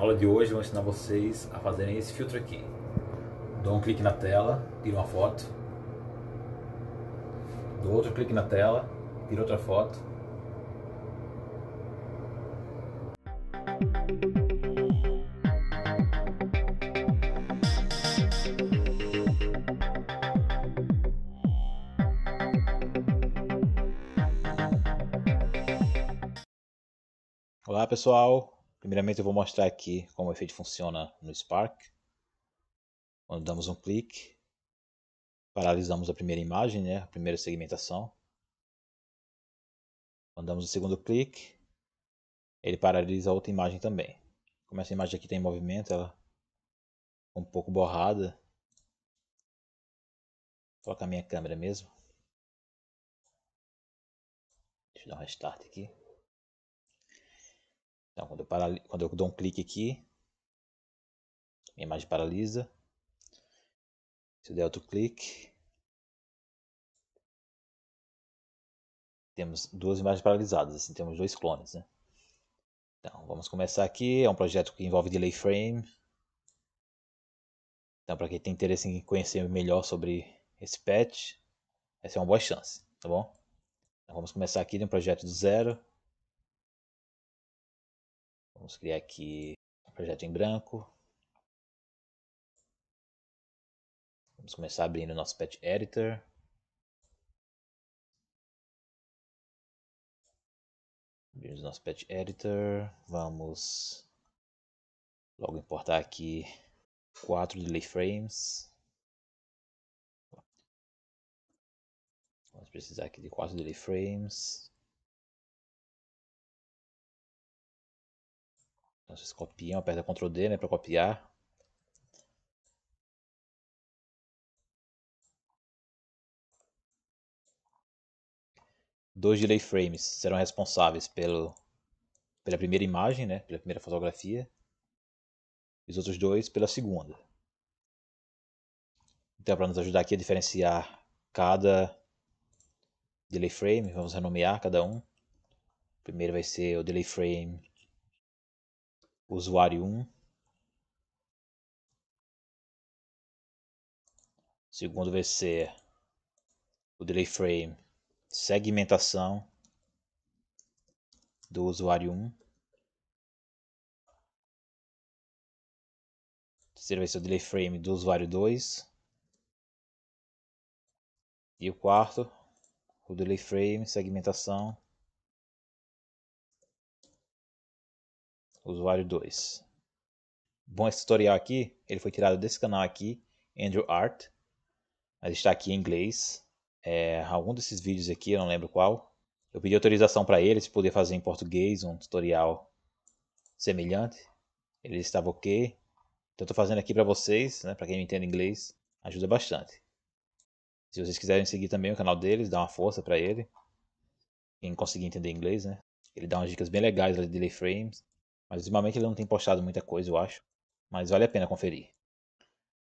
Na aula de hoje eu vou ensinar vocês a fazerem esse filtro aqui. Dou um clique na tela, tiro uma foto. Dou outro clique na tela, tiro outra foto. Olá pessoal, Primeiramente eu vou mostrar aqui como o efeito funciona no Spark. Quando damos um clique, paralisamos a primeira imagem, né? a primeira segmentação. Quando damos o segundo clique, ele paralisa a outra imagem também. Como essa imagem aqui tem tá movimento, ela um pouco borrada. Vou colocar a minha câmera mesmo. Deixa eu dar um restart aqui. Então, quando eu, paral... quando eu dou um clique aqui, minha imagem paralisa. Se eu der outro clique, temos duas imagens paralisadas, assim temos dois clones. Né? Então, vamos começar aqui. É um projeto que envolve delay frame. Então, para quem tem interesse em conhecer melhor sobre esse patch, essa é uma boa chance, tá bom? Então, vamos começar aqui de um projeto do zero. Vamos criar aqui um projeto em branco. Vamos começar abrindo nosso patch editor. Abrimos nosso patch editor. Vamos logo importar aqui quatro delay frames. Vamos precisar aqui de quatro delay frames. Vocês copiam, aperta Ctrl D né, para copiar. Dois delay frames serão responsáveis pelo, pela primeira imagem, né, pela primeira fotografia, e os outros dois pela segunda. Então, para nos ajudar aqui a diferenciar cada delay frame, vamos renomear cada um. O primeiro vai ser o delay frame usuário 1, segundo vai ser o delay frame, segmentação do usuário 1, terceiro vai ser o delay frame do usuário 2, e o quarto, o delay frame, segmentação usuário 2. Bom, esse tutorial aqui, ele foi tirado desse canal aqui, Andrew Art, mas está aqui em inglês. É, algum desses vídeos aqui, eu não lembro qual. Eu pedi autorização para ele, se poder fazer em português um tutorial semelhante. Ele estava ok. Então estou fazendo aqui para vocês, né, para quem não entende inglês, ajuda bastante. Se vocês quiserem seguir também o canal deles, dá uma força para ele. Quem conseguir entender inglês, né? Ele dá umas dicas bem legais ali de Frames. Mas ultimamente ele não tem postado muita coisa, eu acho. Mas vale a pena conferir.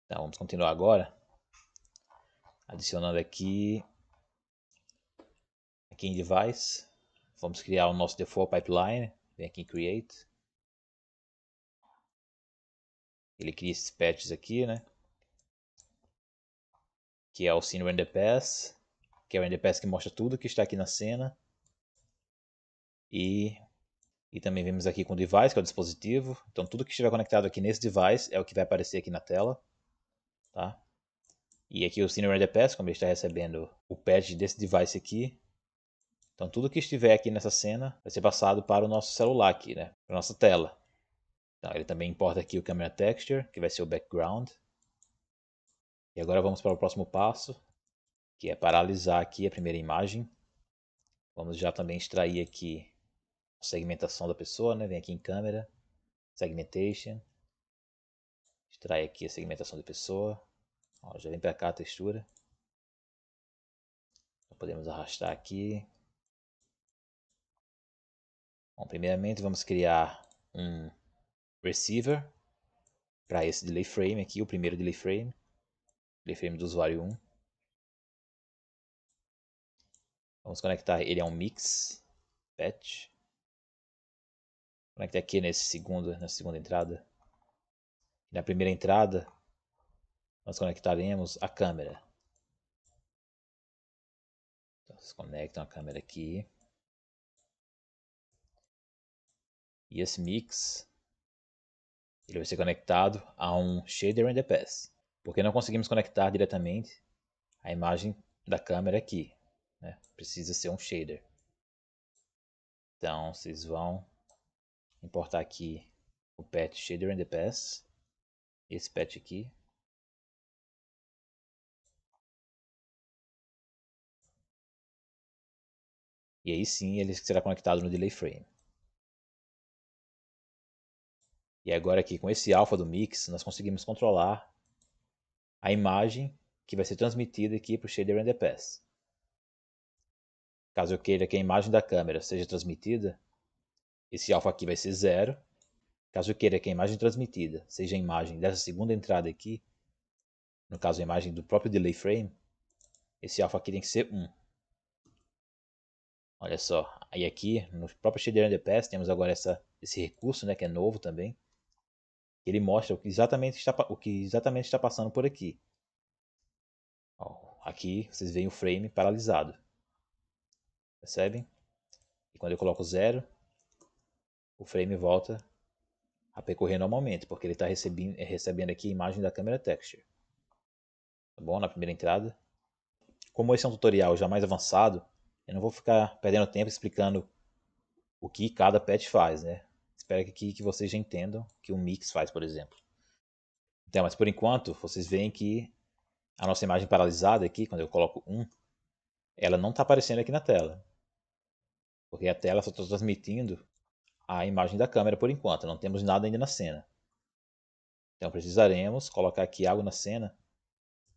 Então vamos continuar agora. Adicionando aqui. Aqui em device. Vamos criar o nosso default pipeline. Vem aqui em create. Ele cria esses patches aqui, né? Que é o scene render pass. Que é o render pass que mostra tudo que está aqui na cena. E e também vemos aqui com o device, que é o dispositivo. Então tudo que estiver conectado aqui nesse device é o que vai aparecer aqui na tela. Tá? E aqui o Senior Red Pass, como ele está recebendo o patch desse device aqui. Então tudo que estiver aqui nessa cena vai ser passado para o nosso celular aqui, né? Para a nossa tela. Então, ele também importa aqui o Camera Texture, que vai ser o background. E agora vamos para o próximo passo, que é paralisar aqui a primeira imagem. Vamos já também extrair aqui segmentação da pessoa, né? Vem aqui em câmera, segmentation, extrai aqui a segmentação da pessoa, Ó, já vem para cá a textura. Então, podemos arrastar aqui. Bom, primeiramente vamos criar um receiver para esse delay frame aqui, o primeiro delay frame, delay frame do usuário 1. Vamos conectar ele a um mix patch conectar é tá aqui nesse segundo, na segunda entrada. Na primeira entrada, nós conectaremos a câmera. Então, vocês conectam a câmera aqui. E esse mix ele vai ser conectado a um shader the pass, porque não conseguimos conectar diretamente a imagem da câmera aqui, né? precisa ser um shader. Então vocês vão importar aqui o patch Shader in the Pass, esse patch aqui. E aí sim ele será conectado no delay frame. E agora aqui com esse alfa do mix nós conseguimos controlar a imagem que vai ser transmitida aqui para o Shader and the Pass. Caso eu queira que a imagem da câmera seja transmitida esse alfa aqui vai ser zero. Caso eu queira que a imagem transmitida seja a imagem dessa segunda entrada aqui, no caso a imagem do próprio delay frame, esse alfa aqui tem que ser 1. Olha só, aí aqui no próprio Shader Underpass temos agora essa, esse recurso né, que é novo também. Ele mostra o que exatamente está, o que exatamente está passando por aqui. Ó, aqui vocês veem o frame paralisado. Percebem? E quando eu coloco zero o frame volta a percorrer normalmente, porque ele está recebendo, recebendo aqui a imagem da câmera texture. Tá bom? Na primeira entrada. Como esse é um tutorial já mais avançado, eu não vou ficar perdendo tempo explicando o que cada patch faz, né? Espero que, que vocês já entendam que o mix faz, por exemplo. Então, mas por enquanto, vocês veem que a nossa imagem paralisada aqui, quando eu coloco 1, um, ela não está aparecendo aqui na tela. Porque a tela só está transmitindo a imagem da câmera por enquanto, não temos nada ainda na cena. Então precisaremos colocar aqui algo na cena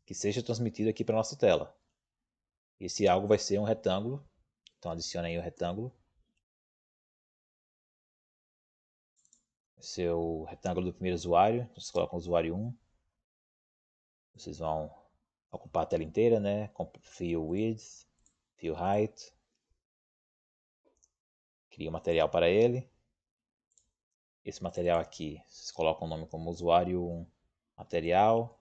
que seja transmitido aqui para nossa tela. Esse algo vai ser um retângulo, então adicione aí o retângulo. Esse é o retângulo do primeiro usuário, então vocês colocam o usuário 1. Vocês vão ocupar a tela inteira, né? fill width, fill height. Cria o material para ele esse material aqui. Vocês colocam o nome como usuário 1 material.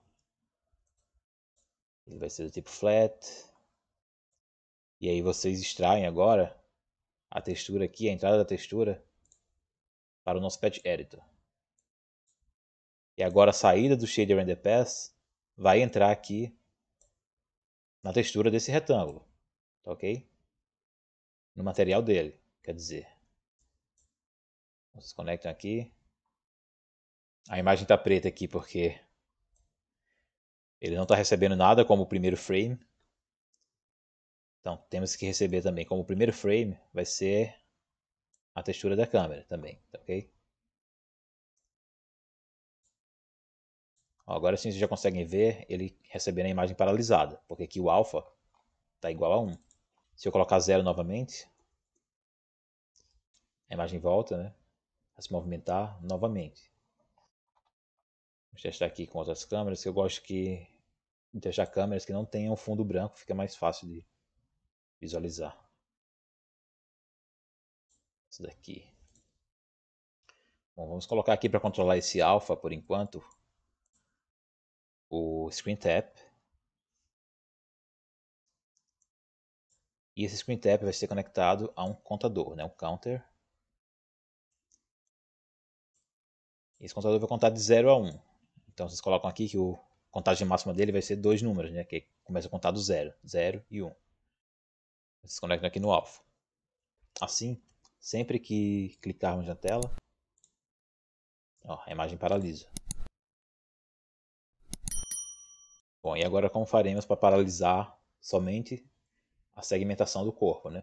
Ele vai ser do tipo flat. E aí vocês extraem agora a textura aqui, a entrada da textura para o nosso patch editor. E agora a saída do shader render pass vai entrar aqui na textura desse retângulo, tá ok? No material dele, quer dizer. Vocês conectam aqui. A imagem está preta aqui porque ele não está recebendo nada como o primeiro frame. Então temos que receber também como o primeiro frame vai ser a textura da câmera também, tá ok? agora sim vocês já conseguem ver ele recebendo a imagem paralisada, porque aqui o alfa está igual a 1. Se eu colocar 0 novamente, a imagem volta, né? a se movimentar novamente. Vou testar aqui com outras câmeras, que eu gosto que de testar câmeras que não tenham fundo branco, fica mais fácil de visualizar. Essa daqui. Bom, vamos colocar aqui para controlar esse alfa por enquanto o screen tap. E esse screen tap vai ser conectado a um contador, né? um counter Esse contador vai contar de 0 a 1. Um. Então vocês colocam aqui que o contagem máxima dele vai ser dois números, né? Que começa a contar do 0, 0 e 1. Um. Vocês conectam aqui no alfa. Assim, sempre que clicarmos na tela, ó, a imagem paralisa. Bom, e agora como faremos para paralisar somente a segmentação do corpo, né?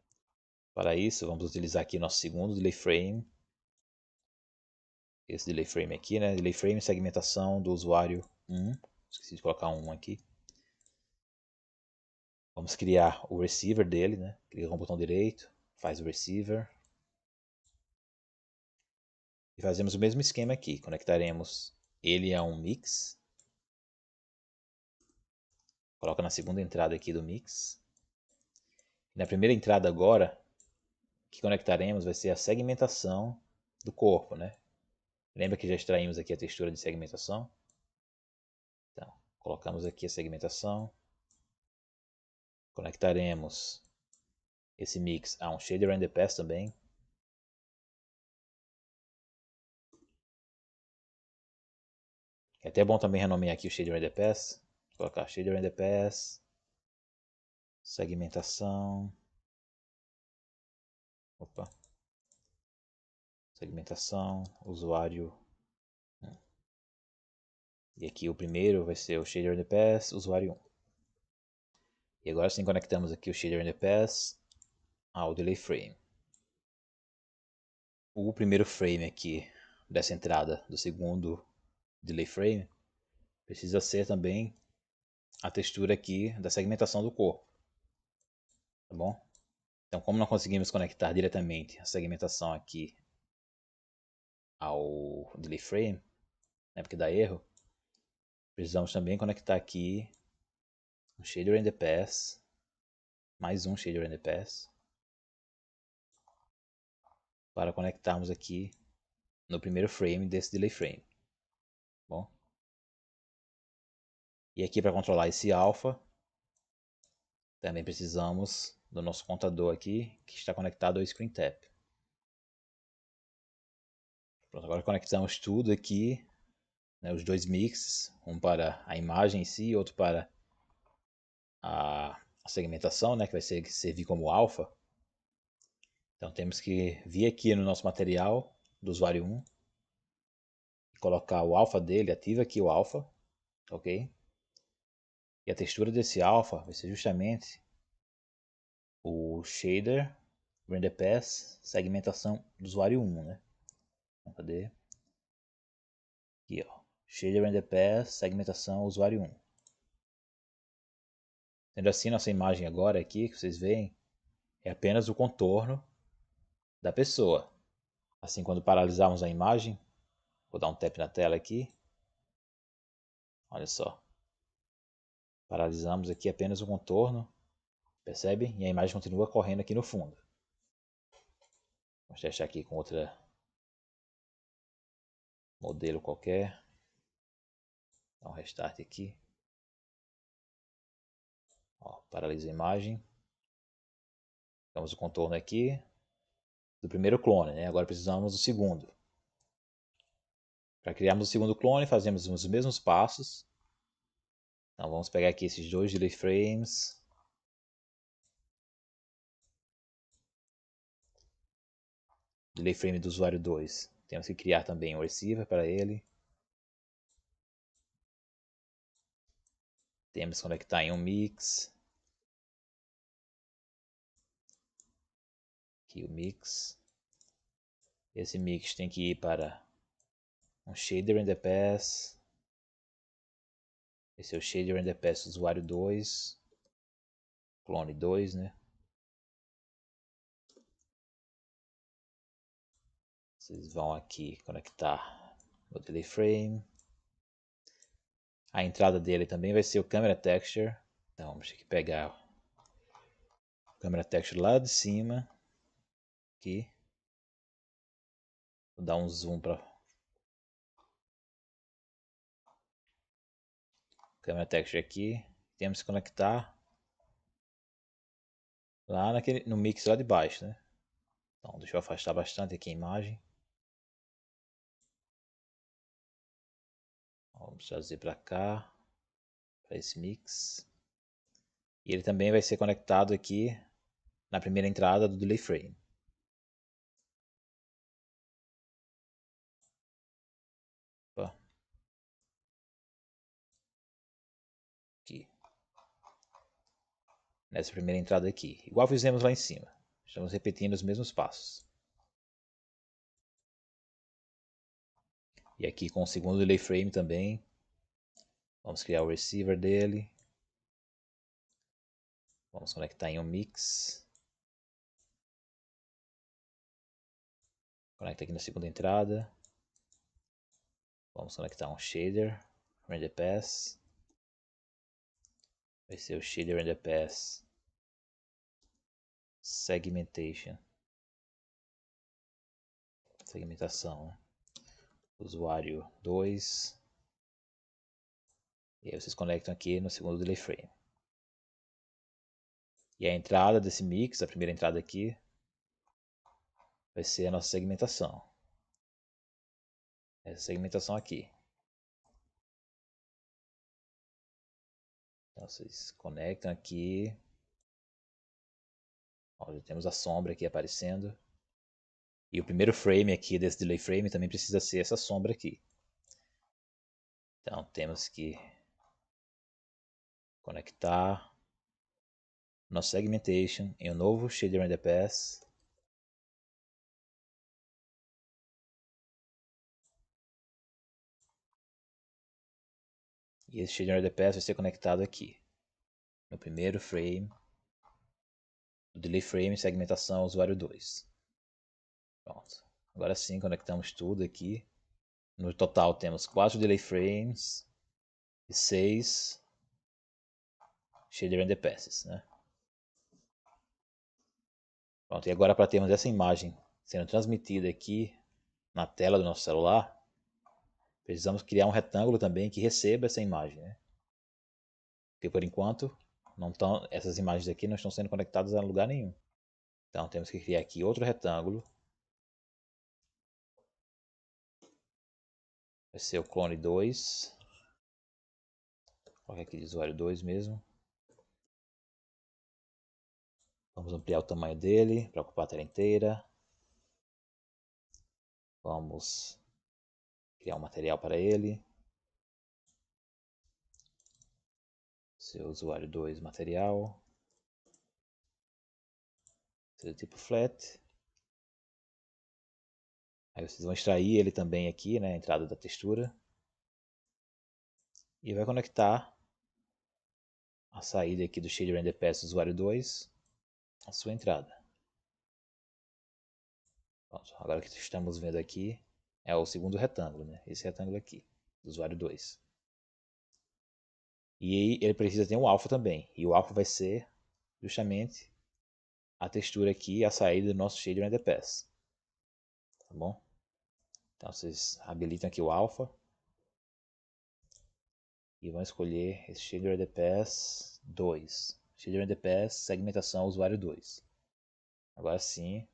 Para isso, vamos utilizar aqui nosso segundo delay frame esse delay frame aqui, né? Delay frame, segmentação do usuário 1. Esqueci de colocar um aqui. Vamos criar o receiver dele, né? Clica com o botão direito, faz o receiver. E fazemos o mesmo esquema aqui. Conectaremos ele a um mix. Coloca na segunda entrada aqui do mix. Na primeira entrada agora, que conectaremos vai ser a segmentação do corpo, né? Lembra que já extraímos aqui a textura de segmentação? Então, colocamos aqui a segmentação. Conectaremos esse mix a um shader render pass também. É até bom também renomear aqui o shader render pass. Vou colocar shader render pass, segmentação. Opa, segmentação, usuário. Né? E aqui o primeiro vai ser o shader in the pass, usuário 1. E agora sim conectamos aqui o shader in the pass ao delay frame. O primeiro frame aqui dessa entrada do segundo delay frame precisa ser também a textura aqui da segmentação do corpo. Tá bom? Então, como não conseguimos conectar diretamente a segmentação aqui ao delay frame, né, porque dá erro, precisamos também conectar aqui um shader in the pass, mais um shader in the pass, para conectarmos aqui no primeiro frame desse delay frame. Bom, e aqui para controlar esse alfa, também precisamos do nosso contador aqui que está conectado ao screen tap. Pronto, agora conectamos tudo aqui, né, os dois mixes, um para a imagem em si e outro para a segmentação, né, que vai ser, servir como alfa. Então temos que vir aqui no nosso material do usuário 1, colocar o alfa dele, ativa aqui o alfa, ok? E a textura desse alfa vai ser justamente o shader, render pass, segmentação do usuário 1, né? Cadê? Aqui, ó. Shader Render pass, segmentação, usuário 1. Sendo assim, nossa imagem agora aqui, que vocês veem, é apenas o contorno da pessoa. Assim, quando paralisarmos a imagem, vou dar um tap na tela aqui. Olha só. Paralisamos aqui apenas o contorno, percebe? E a imagem continua correndo aqui no fundo. Vamos deixar aqui com outra modelo qualquer. Dá um restart aqui. Ó, paralisa a imagem. Temos o contorno aqui do primeiro clone, né? Agora precisamos do segundo. Para criarmos o segundo clone, fazemos os mesmos passos. Então vamos pegar aqui esses dois delay frames. Delay frame do usuário 2 temos que criar também um receiver para ele. Temos que conectar em um mix. Aqui o mix. Esse mix tem que ir para um shader in the pass. Esse é o shader in the pass usuário 2. Clone 2, né? Vocês vão aqui conectar o delay frame. A entrada dele também vai ser o camera texture. Então vamos que pegar o camera texture lá de cima. Aqui. Vou dar um zoom para câmera texture aqui. Temos que conectar lá naquele, no mix lá de baixo, né? Então deixa eu afastar bastante aqui a imagem. Vamos trazer para cá, para esse mix. E ele também vai ser conectado aqui na primeira entrada do delay frame. Aqui. Nessa primeira entrada aqui, igual fizemos lá em cima. Estamos repetindo os mesmos passos. E aqui com o segundo delay frame também. Vamos criar o receiver dele. Vamos conectar em um mix. Conecta aqui na segunda entrada. Vamos conectar um shader, render pass. Vai ser o shader render pass segmentation segmentação usuário 2. E aí vocês conectam aqui no segundo delay frame. E a entrada desse mix, a primeira entrada aqui, vai ser a nossa segmentação. Essa segmentação aqui. Então vocês conectam aqui. Ó, já temos a sombra aqui aparecendo. E o primeiro frame aqui desse delay frame também precisa ser essa sombra aqui. Então temos que conectar nosso segmentation em um novo shader the pass. E esse shader the pass vai ser conectado aqui, no primeiro frame, do delay frame segmentação usuário 2. Pronto. Agora sim, conectamos tudo aqui. No total temos 4 delay frames e 6 shader and passes, né? Pronto, e agora para termos essa imagem sendo transmitida aqui na tela do nosso celular, precisamos criar um retângulo também que receba essa imagem, né? Porque por enquanto não tão, essas imagens aqui não estão sendo conectadas a lugar nenhum. Então temos que criar aqui outro retângulo Vai ser o clone 2. Coloca aqui de usuário 2 mesmo. Vamos ampliar o tamanho dele para ocupar a tela inteira. Vamos criar um material para ele. Seu usuário 2 material. Seu tipo flat. Aí vocês vão extrair ele também aqui, né, a entrada da textura. E vai conectar a saída aqui do shader Render Pass usuário 2 à sua entrada. Pronto, agora que estamos vendo aqui é o segundo retângulo, né, esse retângulo aqui, do usuário 2. E aí ele precisa ter um alfa também, e o alfa vai ser justamente a textura aqui, a saída do nosso shader Render Pass. Tá bom? Então vocês habilitam aqui o alpha e vão escolher Shader the Pass 2. Shader the Pass, segmentação usuário 2. Agora sim,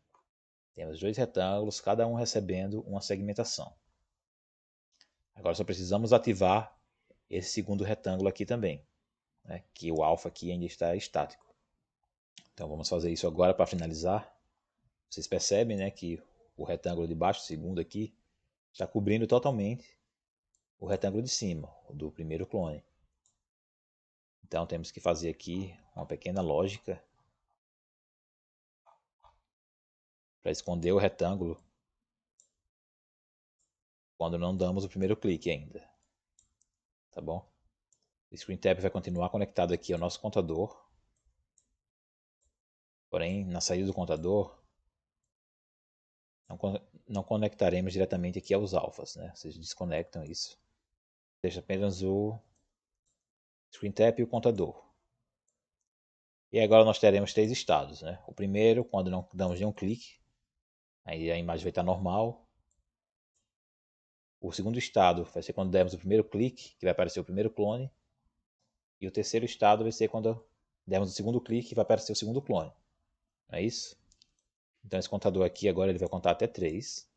temos dois retângulos, cada um recebendo uma segmentação. Agora só precisamos ativar esse segundo retângulo aqui também, né, que o alfa aqui ainda está estático. Então vamos fazer isso agora para finalizar. Vocês percebem né, que o retângulo de baixo, o segundo aqui, está cobrindo totalmente o retângulo de cima, o do primeiro clone. Então temos que fazer aqui uma pequena lógica para esconder o retângulo quando não damos o primeiro clique ainda. Tá bom? O Tab vai continuar conectado aqui ao nosso contador. Porém, na saída do contador, não, não conectaremos diretamente aqui aos alfas, né? Vocês desconectam isso. Deixa apenas o screen tap e o contador. E agora nós teremos três estados, né? O primeiro, quando não damos nenhum clique, aí a imagem vai estar normal. O segundo estado vai ser quando dermos o primeiro clique, que vai aparecer o primeiro clone. E o terceiro estado vai ser quando dermos o segundo clique, que vai aparecer o segundo clone. Não é isso? Então esse contador aqui agora ele vai contar até 3.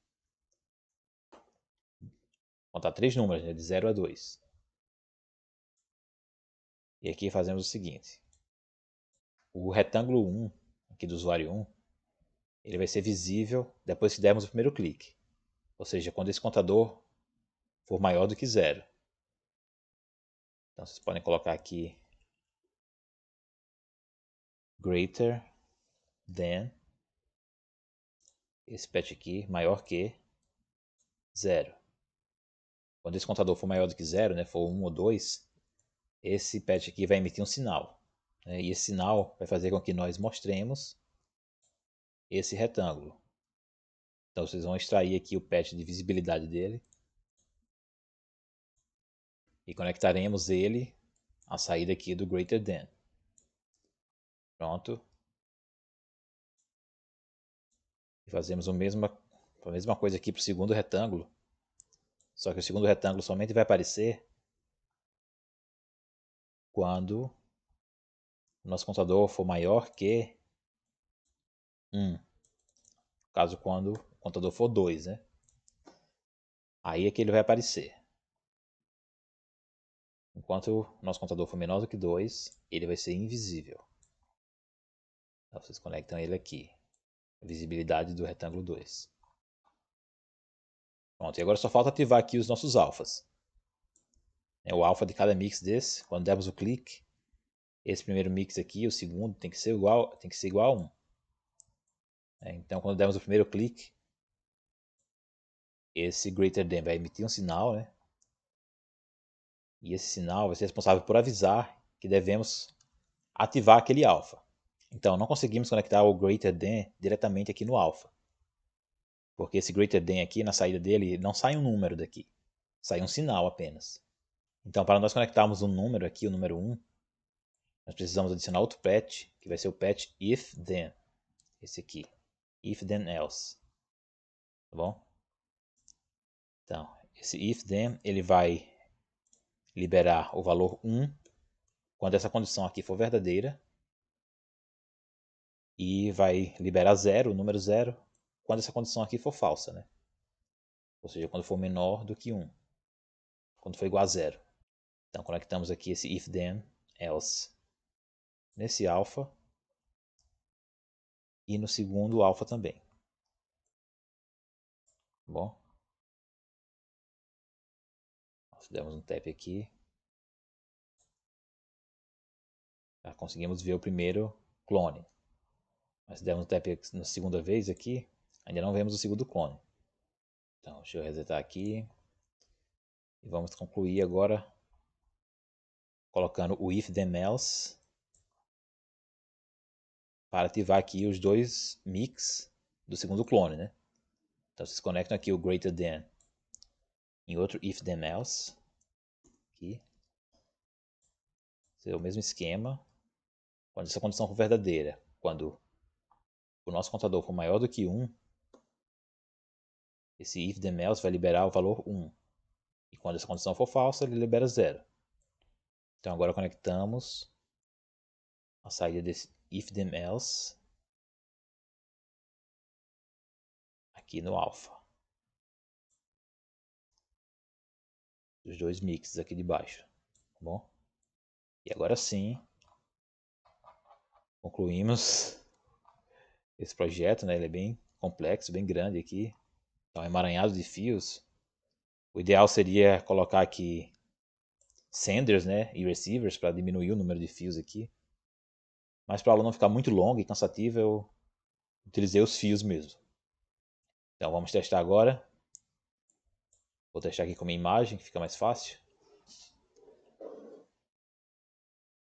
Contar 3 números, né? de 0 a 2. E aqui fazemos o seguinte. O retângulo 1, aqui do usuário 1, ele vai ser visível depois que dermos o primeiro clique. Ou seja, quando esse contador for maior do que zero. Então vocês podem colocar aqui greater than esse patch aqui maior que zero. Quando esse contador for maior do que zero, né, for um ou dois, esse patch aqui vai emitir um sinal. Né, e esse sinal vai fazer com que nós mostremos esse retângulo. Então vocês vão extrair aqui o patch de visibilidade dele e conectaremos ele à saída aqui do greater than. Pronto, E fazemos o mesmo, a mesma coisa aqui para o segundo retângulo. Só que o segundo retângulo somente vai aparecer quando o nosso contador for maior que 1. Caso quando o contador for 2, né? Aí é que ele vai aparecer. Enquanto o nosso contador for menor do que 2, ele vai ser invisível. Então vocês conectam ele aqui visibilidade do retângulo 2. Pronto, e agora só falta ativar aqui os nossos alfas. É o alfa de cada mix desse, quando dermos o clique, esse primeiro mix aqui, o segundo tem que ser igual, tem que ser igual a 1. É, então, quando dermos o primeiro clique, esse greater than vai emitir um sinal, né? E esse sinal vai ser responsável por avisar que devemos ativar aquele alfa. Então, não conseguimos conectar o greater than diretamente aqui no alfa. Porque esse greater than aqui, na saída dele, não sai um número daqui. Sai um sinal apenas. Então, para nós conectarmos um número aqui, o número 1, nós precisamos adicionar outro patch, que vai ser o patch if then. Esse aqui. If then else. Tá bom? Então, esse if then, ele vai liberar o valor 1 quando essa condição aqui for verdadeira e vai liberar zero, o número zero, quando essa condição aqui for falsa, né? Ou seja, quando for menor do que 1, quando for igual a zero. Então conectamos aqui esse if then else nesse alfa e no segundo alfa também. Tá bom, nós demos um tap aqui. Já ah, conseguimos ver o primeiro clone. Mas demos o tap na segunda vez aqui, ainda não vemos o segundo clone. Então, deixa eu resetar aqui. E vamos concluir agora colocando o if then else para ativar aqui os dois mix do segundo clone, né? Então vocês conectam aqui o greater than em outro if then else. Aqui. Esse é o mesmo esquema. Quando essa condição for verdadeira, quando o nosso contador for maior do que 1, esse if then else vai liberar o valor 1. E quando essa condição for falsa, ele libera 0. Então agora conectamos a saída desse if then else aqui no alfa. Os dois mixes aqui de baixo, tá bom? E agora sim, concluímos esse projeto, né? Ele é bem complexo, bem grande aqui. Então, emaranhado de fios. O ideal seria colocar aqui senders, né? E receivers para diminuir o número de fios aqui. Mas para ela não ficar muito longa e cansativa, eu utilizei os fios mesmo. Então, vamos testar agora. Vou testar aqui com minha imagem, que fica mais fácil.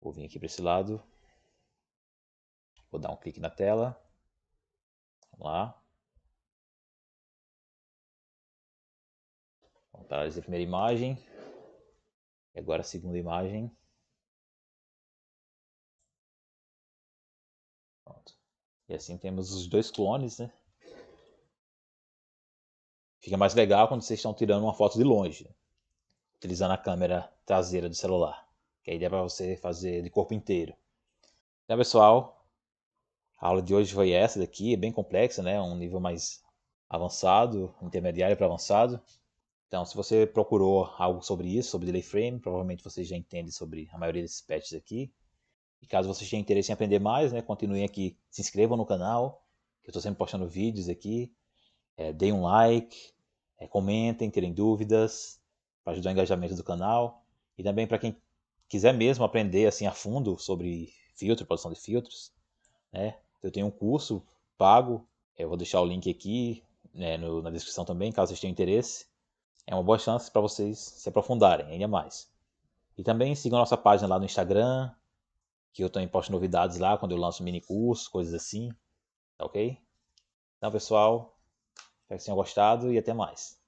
Vou vir aqui para esse lado. Vou dar um clique na tela lá. Vamos da primeira imagem. E agora a segunda imagem. Pronto. E assim temos os dois clones, né? Fica mais legal quando vocês estão tirando uma foto de longe, utilizando a câmera traseira do celular. Que aí dá para você fazer de corpo inteiro. Então, pessoal, a aula de hoje foi essa daqui, é bem complexa, né? Um nível mais avançado, intermediário para avançado. Então, se você procurou algo sobre isso, sobre delay frame, provavelmente você já entende sobre a maioria desses patches aqui. E caso vocês tenham interesse em aprender mais, né, continuem aqui, se inscrevam no canal, que eu estou sempre postando vídeos aqui. É, deem um like, é, comentem, terem dúvidas, para ajudar o engajamento do canal. E também para quem quiser mesmo aprender assim a fundo sobre filtro, produção de filtros, né, eu tenho um curso pago, eu vou deixar o link aqui né, no, na descrição também, caso vocês tenham interesse. É uma boa chance para vocês se aprofundarem ainda mais. E também sigam a nossa página lá no Instagram, que eu também posto novidades lá quando eu lanço mini curso, coisas assim. Tá ok? Então, pessoal, espero que tenham gostado e até mais.